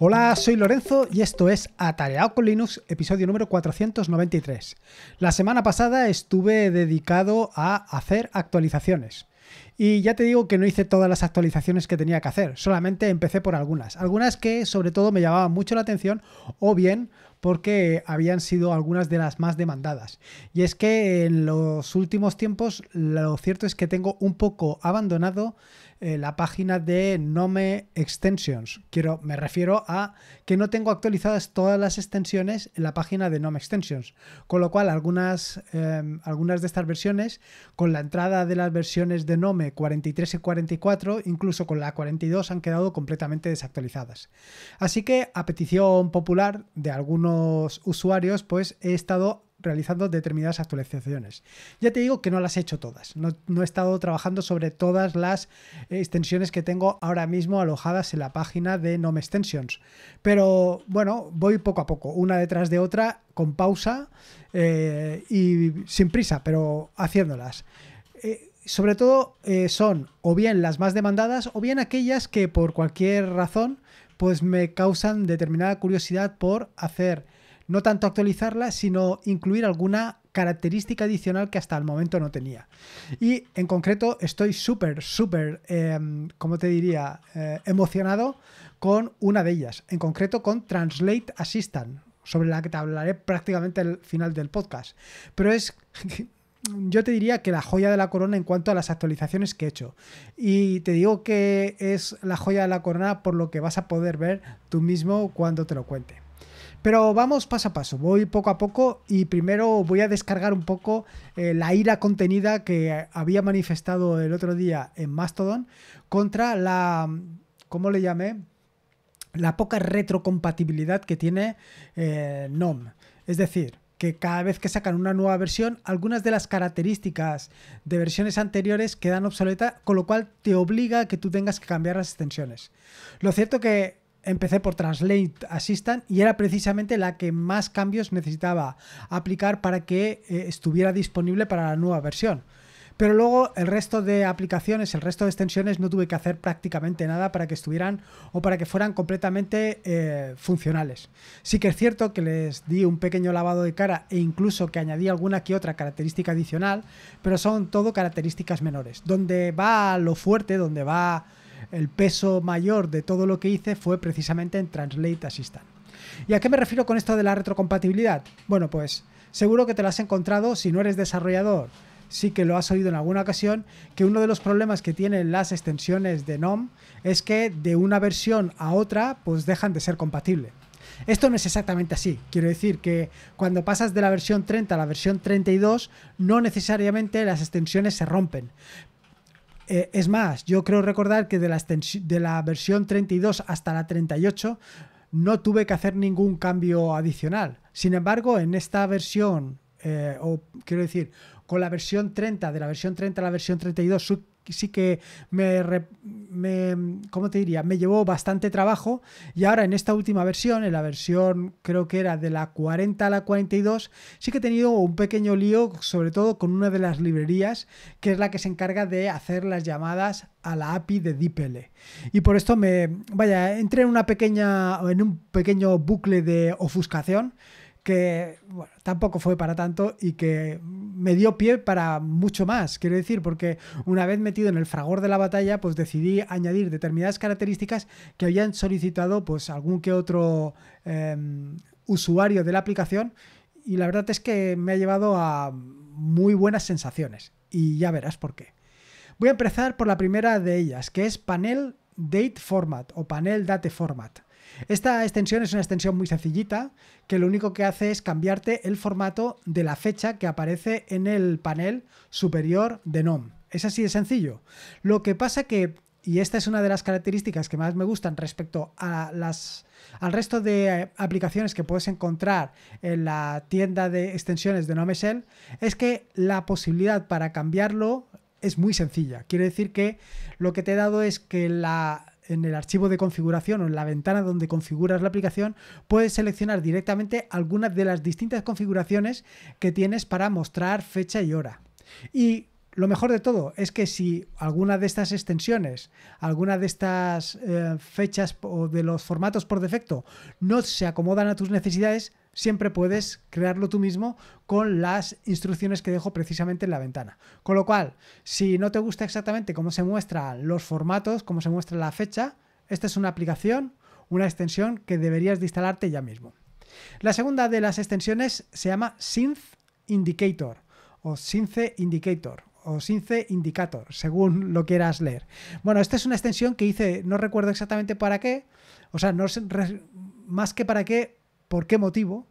Hola, soy Lorenzo y esto es Atareado con Linux, episodio número 493. La semana pasada estuve dedicado a hacer actualizaciones. Y ya te digo que no hice todas las actualizaciones que tenía que hacer, solamente empecé por algunas. Algunas que sobre todo me llamaban mucho la atención o bien porque habían sido algunas de las más demandadas. Y es que en los últimos tiempos lo cierto es que tengo un poco abandonado eh, la página de Nome Extensions. Quiero, me refiero a que no tengo actualizadas todas las extensiones en la página de Nome Extensions. Con lo cual algunas, eh, algunas de estas versiones, con la entrada de las versiones de Nome 43 eh, y 44, incluso con la 42, han quedado completamente desactualizadas. Así que a petición popular de algunos usuarios, pues he estado realizando determinadas actualizaciones. Ya te digo que no las he hecho todas, no, he estado trabajando sobre todas las extensiones que tengo ahora mismo alojadas en la página de Nome Extensions, pero bueno, voy poco a poco, una detrás de otra, con pausa eh, y sin prisa, pero haciéndolas. Eh, sobre todo eh, son o bien las más demandadas o bien aquellas que por cualquier razón pues me causan determinada curiosidad por hacer no tanto actualizarla sino incluir alguna característica adicional que hasta el momento no tenía. Y en concreto estoy súper, súper, em, como te diría?, eh, emocionado con una de ellas, en concreto con Translate Assistant, sobre la que te hablaré prácticamente al final del podcast. Pero es yo te diría que la joya de la corona en cuanto a las actualizaciones que he hecho. Y te digo que es la joya de la corona por lo que vas a poder ver tú mismo cuando te lo cuente. Pero vamos paso a paso, voy poco a poco y primero voy a descargar un poco eh, la ira contenida que había manifestado el otro día en Mastodon contra la... ¿Cómo le llamé? La poca retrocompatibilidad que tiene Nom, eh, GNOME. Es decir, que cada vez que sacan una nueva versión, algunas de las características de versiones anteriores quedan obsoletas, con lo cual te obliga a que tú tengas que cambiar las extensiones. Lo cierto que empecé por Translate Assistant y era precisamente la que más cambios necesitaba aplicar para que eh, estuviera disponible para la nueva versión. Pero luego el resto de aplicaciones, el resto de extensiones no tuve que hacer prácticamente nada para que estuvieran o para que fueran completamente eh, funcionales. Sí que es cierto que les di un pequeño lavado de cara e incluso que añadí alguna que otra característica adicional, pero son todo características menores. Donde va lo fuerte, donde va el peso mayor de todo lo que hice fue precisamente en Translate Assistant. ¿Y a qué me refiero con esto de la retrocompatibilidad? Bueno, pues seguro que te lo has encontrado si no eres desarrollador sí que lo has oído en alguna ocasión, que uno de los problemas que tienen las extensiones de NOM es que de una versión a otra pues dejan de ser compatibles. Esto no es exactamente así. Quiero decir que cuando pasas de la versión 30 a la versión 32, no necesariamente las extensiones se rompen. Eh, es más, yo creo recordar que de la, de la versión 32 hasta la 38 no tuve que hacer ningún cambio adicional. Sin embargo, en esta versión, eh, o quiero decir, con la versión 30, de la versión 30 a la versión 32, sí que me, me, te diría? Me llevó bastante trabajo y ahora en esta última versión, en la versión creo que era de la 40 a la 42, sí que he tenido un pequeño lío, sobre todo con una de las librerías, que es la que se encarga de hacer las llamadas a la API de DeepL. Y por esto me, vaya, entré en una pequeña, en un pequeño bucle de ofuscación que tampoco fue para tanto y que me dio pie para mucho más, quiero decir, porque una vez metido en el fragor de la batalla, pues decidí añadir determinadas características que habían solicitado pues algún que otro em, usuario de la aplicación y la verdad es que me ha llevado a muy buenas sensaciones y ya verás por qué. Voy a empezar por la primera de ellas, que es panel date format o panel date format. Esta extensión es una extensión muy sencillita que lo único que hace es cambiarte el formato de la fecha que aparece en el panel superior de NOM. Es así de sencillo. Lo que pasa que, y esta es una de las características que más me gustan respecto a las, al resto de eh, aplicaciones que puedes encontrar en la tienda de extensiones de GNOME es que la posibilidad para cambiarlo es muy sencilla. Quiere decir que lo que te he dado es que la en el archivo de configuración o en la ventana donde configuras la aplicación, puedes seleccionar directamente algunas de las distintas configuraciones que tienes para mostrar fecha y hora. Y lo mejor de todo es que si alguna de estas extensiones, alguna de estas eh, fechas o de los formatos por defecto no se acomodan a tus necesidades, siempre puedes crearlo tú mismo con las instrucciones que dejo precisamente en la ventana. Con lo cual, si no te gusta exactamente cómo se muestran los formatos, cómo se muestra la fecha, esta es una aplicación, una extensión que deberías de instalarte ya mismo. La segunda de las extensiones se llama Synth Indicator o Synth Indicator o Synth Indicator, según lo quieras leer. Bueno, esta es una extensión que hice, no recuerdo exactamente para qué, o sea, no más que para qué ¿Por qué motivo?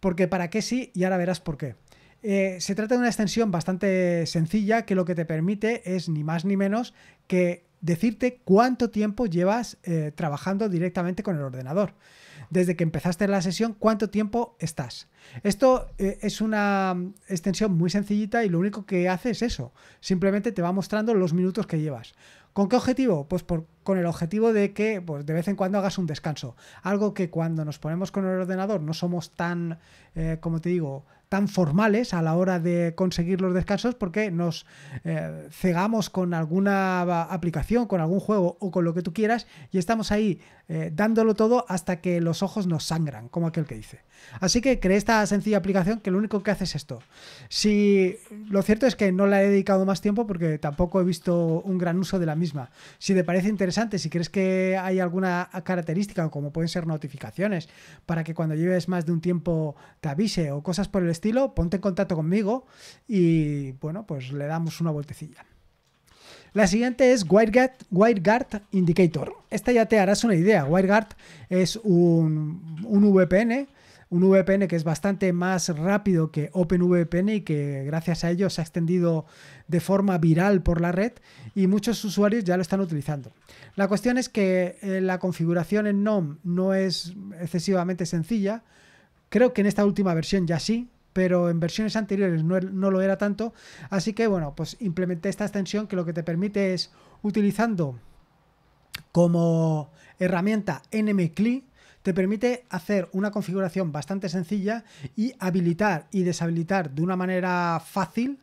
Porque para qué sí y ahora verás por qué. Eh, se trata de una extensión bastante sencilla que lo que te permite es ni más ni menos que decirte cuánto tiempo llevas eh, trabajando directamente con el ordenador. Desde que empezaste la sesión, cuánto tiempo estás. Esto eh, es una extensión muy sencillita y lo único que hace es eso. Simplemente te va mostrando los minutos que llevas. ¿Con qué objetivo? Pues con el objetivo de que pues, de vez en cuando hagas un descanso. Algo que cuando nos ponemos con el ordenador no somos tan, eh, como te digo, tan formales a la hora de conseguir los descansos porque nos eh, cegamos con alguna aplicación, con algún juego o con lo que tú quieras y estamos ahí eh, dándolo todo hasta que los ojos nos sangran, como aquel que dice. Así que creé esta sencilla aplicación que lo único que hace es esto. Si lo cierto es que no la he dedicado más tiempo porque tampoco he visto un gran uso de la misma. Si te parece interesante, si crees que hay alguna característica, como pueden ser notificaciones, para que cuando lleves más de un tiempo te avise o cosas por el estilo, ponte en contacto conmigo y bueno, pues le damos una voltecilla la siguiente es WireGuard, Indicator. Esta ya te harás una idea. WireGuard es un, un VPN un VPN que es bastante más rápido que OpenVPN y que gracias a ello se ha extendido de forma viral por la red y muchos usuarios ya lo están utilizando. La cuestión es que eh, la configuración en GNOME no es excesivamente sencilla. Creo que en esta última versión ya sí, pero en versiones anteriores no, lo era tanto. Así que bueno, pues implementé esta extensión que lo que te permite es utilizando como herramienta NMCLI, te permite hacer una configuración bastante sencilla y habilitar y deshabilitar de una manera fácil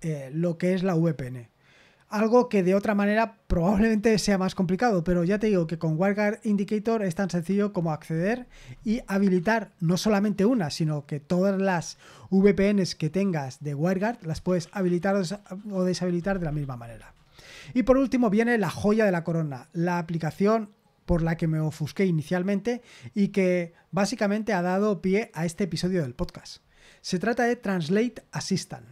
eh, lo que es la VPN algo que de otra manera probablemente sea más complicado, pero ya te digo que con WireGuard Indicator es tan sencillo como acceder y habilitar no solamente una, sino que todas las VPNs que tengas de WireGuard las puedes habilitar o deshabilitar de la misma manera. Y por último viene la joya de la corona, la aplicación por la que me ofusqué inicialmente y que básicamente ha dado pie a este episodio del podcast. Se trata de Translate Assistant.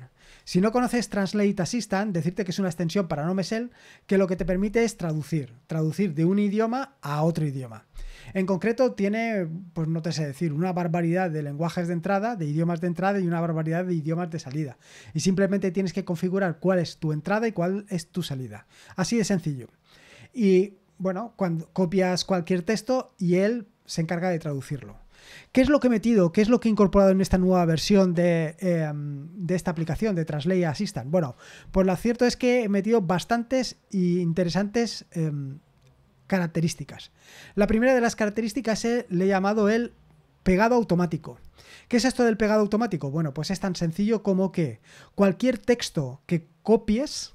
Si no conoces Translate Assistant, decirte que es una extensión para NoMesel que lo que te permite es traducir, traducir de un idioma a otro idioma. En concreto tiene, pues no te sé decir, una barbaridad de lenguajes de entrada, de idiomas de entrada y una barbaridad de idiomas de salida. Y simplemente tienes que configurar cuál es tu entrada y cuál es tu salida. Así de sencillo. Y bueno, cuando copias cualquier texto y él se encarga de traducirlo. ¿Qué es lo que he metido? ¿Qué es lo que he incorporado en esta nueva versión de, eh, esta aplicación de Translate Assistant? Bueno, pues lo cierto es que he metido bastantes y interesantes em, características. La primera de las características es, le he llamado el pegado automático. ¿Qué es esto del pegado automático? Bueno, pues es tan sencillo como que cualquier texto que copies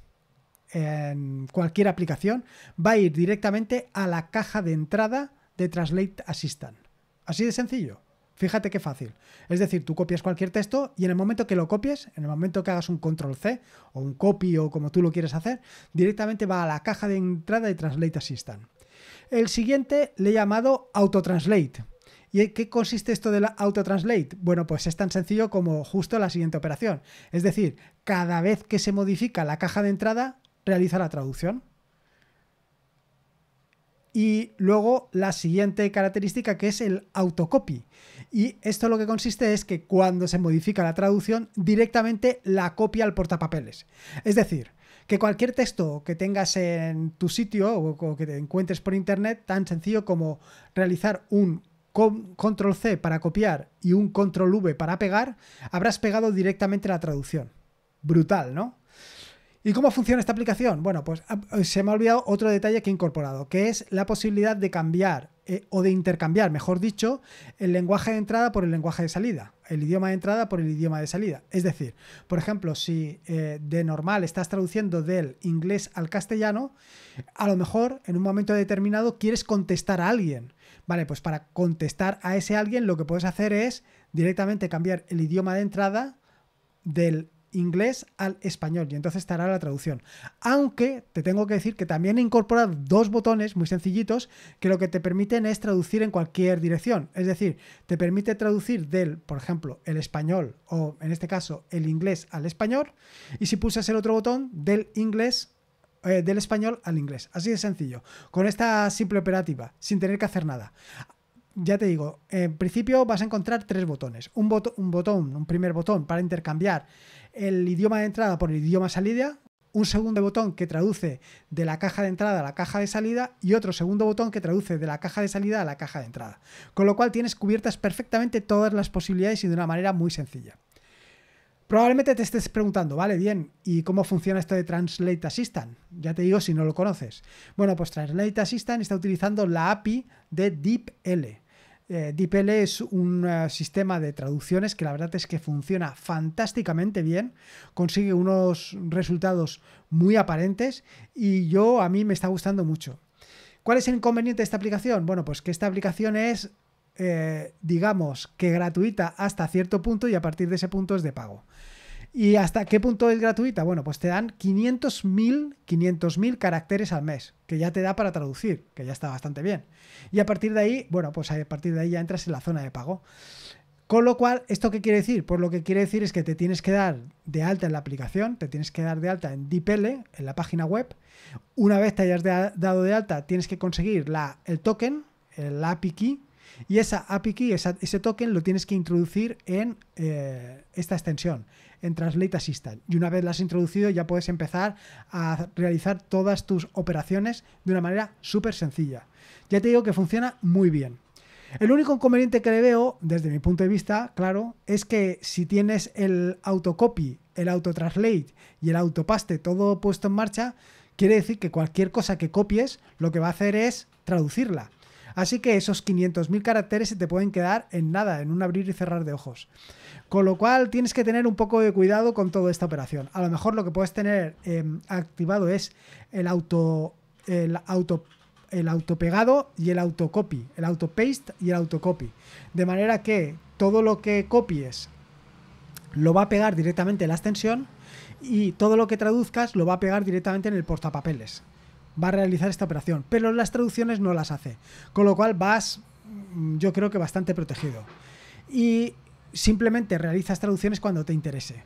en cualquier aplicación va a ir directamente a la caja de entrada de Translate Assistant. Así de sencillo. Fíjate qué fácil. Es decir, tú copias cualquier texto y en el momento que lo copies, en el momento que hagas un control C o un copy o como tú lo quieres hacer, directamente va a la caja de entrada de Translate Assistant. El siguiente le he llamado Autotranslate. ¿Y qué consiste esto del autotranslate? Bueno, pues es tan sencillo como justo la siguiente operación. Es decir, cada vez que se modifica la caja de entrada, realiza la traducción y luego la siguiente característica que es el autocopy. Y esto lo que consiste es que cuando se modifica la traducción, directamente la copia al portapapeles. Es decir, que cualquier texto que tengas en tu sitio o que te encuentres por internet, tan sencillo como realizar un control C para copiar y un control V para pegar, habrás pegado directamente la traducción. Brutal, ¿no? ¿Y cómo funciona esta aplicación? Bueno, pues ah, eh, se me ha olvidado otro detalle que he incorporado, que es la posibilidad de cambiar eh, o de intercambiar, mejor dicho, el lenguaje de entrada por el lenguaje de salida, el idioma de entrada por el idioma de salida. Es decir, por ejemplo, si eh, de normal estás traduciendo del inglés al castellano, a lo mejor en un momento determinado quieres contestar a alguien. Vale, pues para contestar a ese alguien lo que puedes hacer es directamente cambiar el idioma de entrada del inglés al español y entonces estará la traducción. Aunque te tengo que decir que también incorpora dos botones muy sencillitos que lo que te permiten es traducir en cualquier dirección. Es decir, te permite traducir del, por ejemplo, el español o en este caso el inglés al español y si pulsas el otro botón del inglés eh, del español al inglés. Así de sencillo, con esta simple operativa, sin tener que hacer nada ya te digo, en principio vas a encontrar tres botones. Un, un botón, un primer botón para intercambiar el idioma de entrada por el idioma salida, un segundo botón que traduce de la caja de entrada a la caja de salida y otro segundo botón que traduce de la caja de salida a la caja de entrada. Con lo cual tienes cubiertas perfectamente todas las posibilidades y de una manera muy sencilla. Probablemente te estés preguntando, vale, bien, ¿y cómo funciona esto de Translate Assistant? Ya te digo si no lo conoces. Bueno, pues Translate Assistant está utilizando la API de DeepL. Eh, es un eh, sistema de traducciones que la verdad es que funciona fantásticamente bien, consigue unos resultados muy aparentes y yo a mí me está gustando mucho. ¿Cuál es el inconveniente de esta aplicación? Bueno, pues que esta aplicación es, eh, digamos, que gratuita hasta cierto punto y a partir de ese punto es de pago. ¿Y hasta qué punto es gratuita? Bueno, pues te dan 500.000 caracteres al mes, que ya te da para traducir, que ya está bastante bien. Y a partir de ahí, bueno, pues a partir de ahí ya entras en la zona de pago. Con lo cual, ¿esto qué quiere decir? Pues lo que quiere decir es que te tienes que dar de alta en la aplicación, te tienes que dar de alta en DPL, en la página web. Una vez te hayas dado de alta, tienes que conseguir el token, el API key, y esa API key, ese token, lo tienes que introducir en eh, esta extensión, en Translate Assistant. Y una vez la has introducido, ya puedes empezar a realizar todas tus operaciones de una manera súper sencilla. Ya te digo que funciona muy bien. El único inconveniente que le veo, desde mi punto de vista, claro, es que si tienes el autocopy, el autotranslate y el autopaste todo puesto en marcha, quiere decir que cualquier cosa que copies, lo que va a hacer es traducirla. Así que esos 500.000 caracteres se te pueden quedar en nada, en un abrir y cerrar de ojos. Con lo cual tienes que tener un poco de cuidado con toda esta operación. A lo mejor lo que puedes tener em, activado es el auto... El auto el autopegado y el autocopy, el autopaste y el autocopy. De manera que todo lo que copies lo va a pegar directamente en la extensión y todo lo que traduzcas lo va a pegar directamente en el portapapeles va a realizar esta operación, pero las traducciones no las hace, con lo cual vas, mm, yo creo que bastante protegido. Y simplemente realizas traducciones cuando te interese.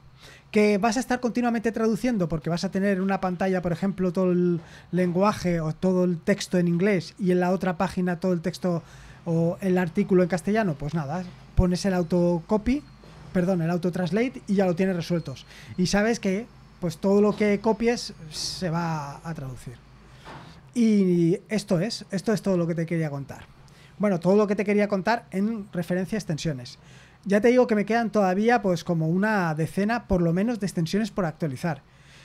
Que vas a estar continuamente traduciendo porque vas a tener en una pantalla, por ejemplo, todo el lenguaje o todo el texto en inglés y en la otra página todo el texto o el artículo en castellano, pues nada, pones el autocopy, perdón, el autotranslate y ya lo tienes resueltos. Y sabes que pues todo lo que copies se va a traducir. Y esto es, esto es todo lo que te quería contar. Bueno, todo lo que te quería contar en referencia a extensiones. Ya te digo que me quedan todavía pues como una decena por lo menos de extensiones por actualizar.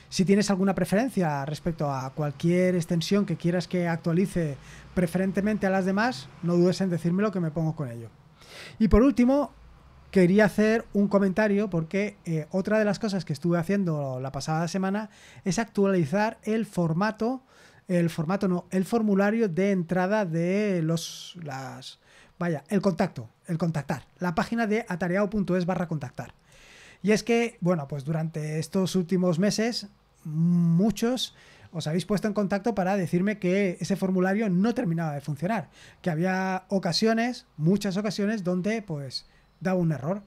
Si tienes alguna preferencia respecto a cualquier extensión que quieras que actualice preferentemente a las demás, no dudes en decírmelo que me pongo con ello. Y por último, quería hacer un comentario porque eh, otra de las cosas que estuve haciendo la pasada semana es actualizar el formato el formato no, el formulario de entrada de los, las, vaya, el contacto, el contactar, la página de atareado.es barra contactar. Y es que, bueno, pues durante estos últimos meses, muchos os habéis puesto en contacto para decirme que ese formulario no terminaba de funcionar, que había ocasiones, muchas ocasiones, donde pues daba un error,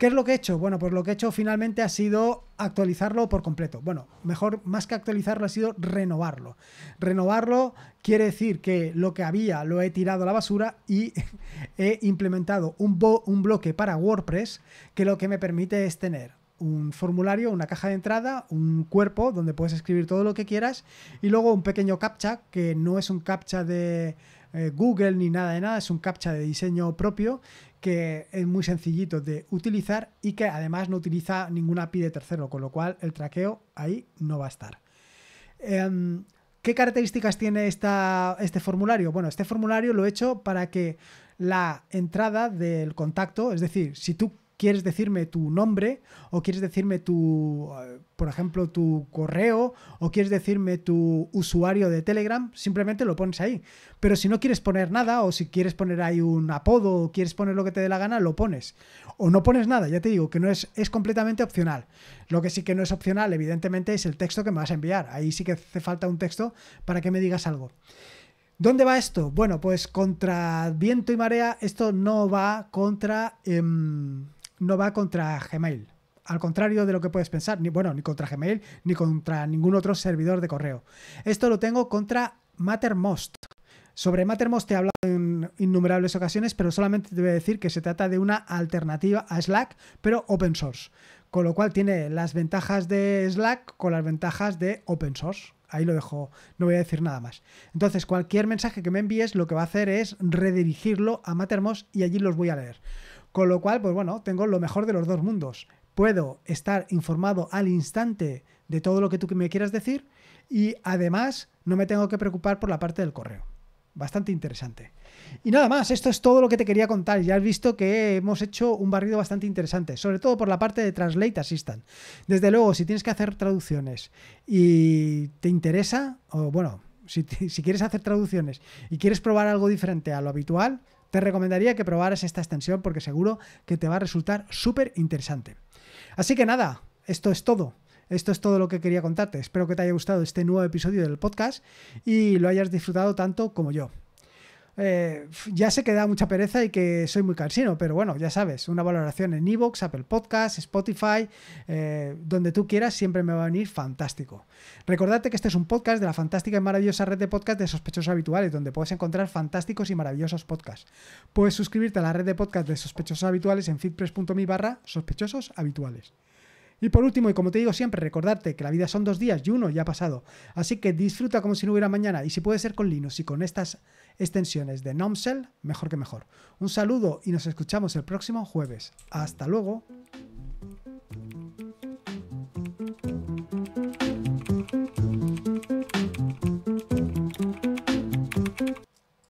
¿Qué es lo que he hecho? Bueno, pues lo que he hecho finalmente ha sido actualizarlo por completo. Bueno, mejor más que actualizarlo ha sido renovarlo. Renovarlo quiere decir que lo que había lo he tirado a la basura y he implementado un, un bloque para WordPress que lo que me permite es tener un formulario, una caja de entrada, un cuerpo donde puedes escribir todo lo que quieras y luego un pequeño captcha que no es un captcha de eh, Google ni nada de nada, es un captcha de diseño propio que es muy sencillito de utilizar y que además no utiliza ninguna API de tercero, con lo cual el traqueo ahí no va a estar. Em, ¿Qué características tiene esta, este formulario? Bueno, este formulario lo he hecho para que la entrada del contacto, es decir, si tú quieres decirme tu nombre o quieres decirme tu, eh, por ejemplo, tu correo o quieres decirme tu usuario de Telegram, simplemente lo pones ahí. Pero si no quieres poner nada o si quieres poner ahí un apodo o quieres poner lo que te dé la gana, lo pones. O no pones nada, ya te digo que no es, es completamente opcional. Lo que sí que no es opcional, evidentemente, es el texto que me vas a enviar. Ahí sí que hace falta un texto para que me digas algo. ¿Dónde va esto? Bueno, pues contra viento y marea, esto no va contra... Em, no va contra Gmail. Al contrario de lo que puedes pensar, ni, bueno, ni contra Gmail, ni contra ningún otro servidor de correo. Esto lo tengo contra Mattermost. Sobre Mattermost te he hablado en innumerables ocasiones, pero solamente te voy a decir que se trata de una alternativa a Slack, pero open source. Con lo cual tiene las ventajas de Slack con las ventajas de open source. Ahí lo dejo, no voy a decir nada más. Entonces, cualquier mensaje que me envíes, lo que va a hacer es redirigirlo a Mattermost y allí los voy a leer. Con lo cual, pues bueno, tengo lo mejor de los dos mundos. Puedo estar informado al instante de todo lo que tú me quieras decir y además no me tengo que preocupar por la parte del correo. Bastante interesante. Y nada más, esto es todo lo que te quería contar. Ya has visto que hemos hecho un barrido bastante interesante, sobre todo por la parte de Translate Assistant. Desde luego, si tienes que hacer traducciones y te interesa, o bueno, si, si quieres hacer traducciones y quieres probar algo diferente a lo habitual, te recomendaría que probaras esta extensión porque seguro que te va a resultar súper interesante. Así que nada, esto es todo. Esto es todo lo que quería contarte. Espero que te haya gustado este nuevo episodio del podcast y lo hayas disfrutado tanto como yo. Eh, ya sé que da mucha pereza y que soy muy cansino, pero bueno, ya sabes, una valoración en Evox, Apple Podcasts, Spotify, eh, donde tú quieras, siempre me va a venir fantástico. Recordarte que este es un podcast de la fantástica y maravillosa red de podcasts de sospechosos habituales, donde puedes encontrar fantásticos y maravillosos podcasts. Puedes suscribirte a la red de podcast de sospechosos habituales en fitpressmi barra sospechosos habituales. Y por último, y como te digo siempre, recordarte que la vida son dos días y uno ya ha pasado. Así que disfruta como si no hubiera mañana. Y si puede ser con Linux y con estas extensiones de nomcel mejor que mejor. Un saludo y nos escuchamos el próximo jueves. Hasta luego.